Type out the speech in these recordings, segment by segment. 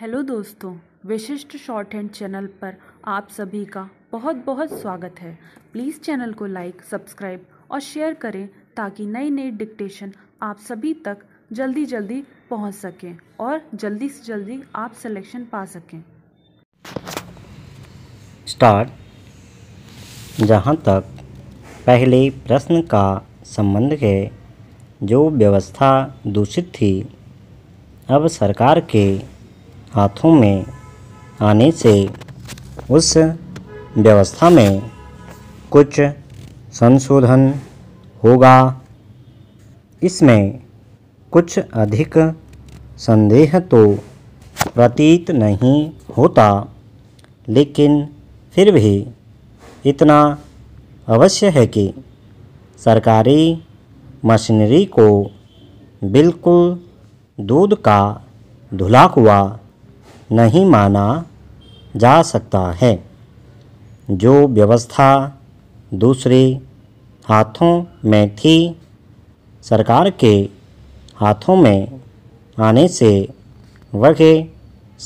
hello दोस्तों विशिष्ट short hand channel पर आप सभी का बहुत बहुत स्वागत है प्लीज़ चैनल को लाइक सब्सक्राइब और शेयर करें ताकि नई नई डिक्टेशन आप सभी तक जल्दी जल्दी पहुंच सकें और जल्दी से जल्दी आप सिलेक्शन पा सकें स्टार्ट जहां तक पहले प्रश्न का संबंध है जो व्यवस्था दूषित थी अब सरकार के हाथों में आने से उस व्यवस्था में कुछ संशोधन होगा इसमें कुछ अधिक संदेह तो प्रतीत नहीं होता लेकिन फिर भी इतना अवश्य है कि सरकारी मशीनरी को बिल्कुल दूध का धुला हुआ नहीं माना जा सकता है जो व्यवस्था दूसरे हाथों में थी सरकार के हाथों में आने से वह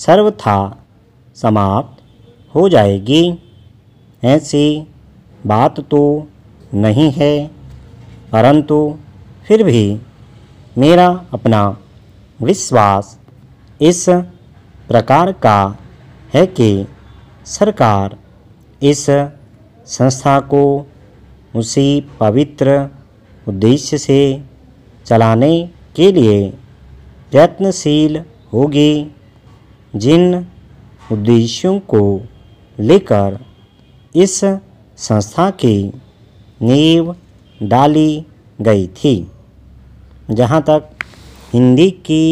सर्वथा समाप्त हो जाएगी ऐसी बात तो नहीं है परंतु फिर भी मेरा अपना विश्वास इस प्रकार का है कि सरकार इस संस्था को उसी पवित्र उद्देश्य से चलाने के लिए प्रयत्नशील होगी जिन उद्देश्यों को लेकर इस संस्था की नींव डाली गई थी जहाँ तक हिंदी की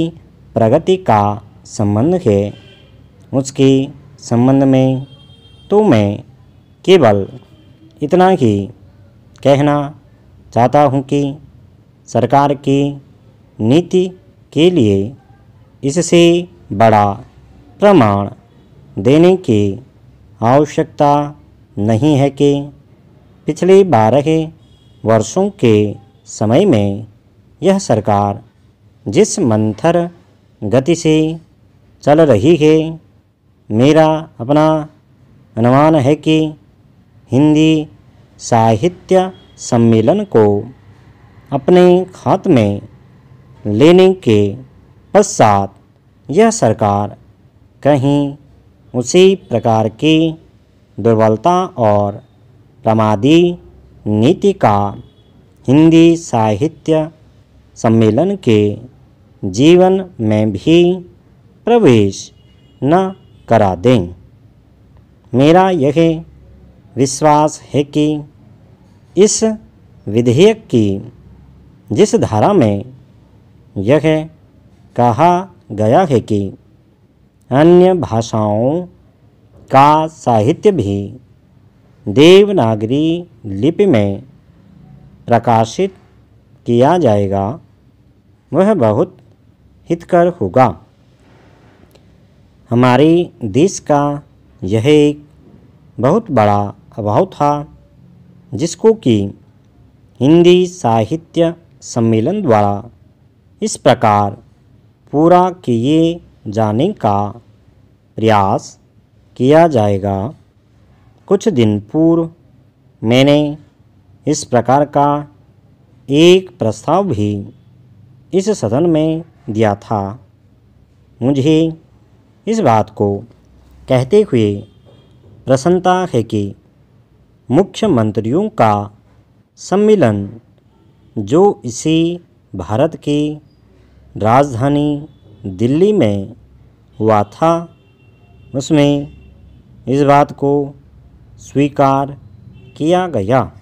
प्रगति का संबंध है उसके संबंध में तो मैं केवल इतना ही कहना चाहता हूँ कि सरकार की नीति के लिए इससे बड़ा प्रमाण देने की आवश्यकता नहीं है कि पिछले बारह वर्षों के समय में यह सरकार जिस मंथर गति से चल रही है मेरा अपना अनुमान है कि हिंदी साहित्य सम्मेलन को अपने खात में लेने के पश्चात यह सरकार कहीं उसी प्रकार की दुर्बलता और प्रमादी नीति का हिंदी साहित्य सम्मेलन के जीवन में भी प्रवेश न करा दें मेरा यह विश्वास है कि इस विधेयक की जिस धारा में यह कहा गया है कि अन्य भाषाओं का साहित्य भी देवनागरी लिपि में प्रकाशित किया जाएगा वह बहुत हितकर होगा हमारे देश का यह एक बहुत बड़ा अभाव था जिसको कि हिंदी साहित्य सम्मेलन द्वारा इस प्रकार पूरा किए जाने का प्रयास किया जाएगा कुछ दिन पूर्व मैंने इस प्रकार का एक प्रस्ताव भी इस सदन में दिया था मुझे इस बात को कहते हुए प्रसन्नता है कि मुख्यमंत्रियों का सम्मेलन जो इसे भारत की राजधानी दिल्ली में हुआ था उसमें इस बात को स्वीकार किया गया